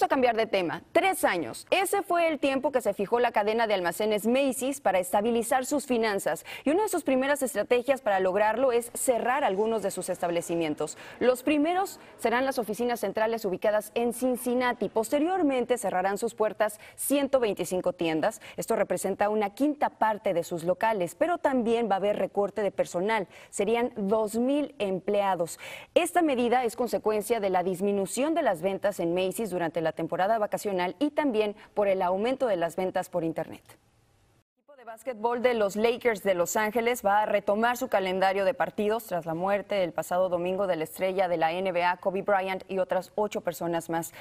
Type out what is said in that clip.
Vamos a cambiar de tema. Tres años. Ese fue el tiempo que se fijó la cadena de almacenes Macy's para estabilizar sus finanzas. Y una de sus primeras estrategias para lograrlo es cerrar algunos de sus establecimientos. Los primeros serán las oficinas centrales ubicadas en Cincinnati. Posteriormente cerrarán sus puertas 125 tiendas. Esto representa una quinta parte de sus locales, pero también va a haber recorte de personal. Serían 2.000 empleados. Esta medida es consecuencia de la disminución de las ventas en Macy's durante la temporada vacacional y también por el aumento de las ventas por Internet el equipo de básquetbol de los Lakers de Los Ángeles va a retomar su calendario de partidos tras la muerte el pasado domingo de la estrella de la NBA Kobe Bryant y otras ocho personas más.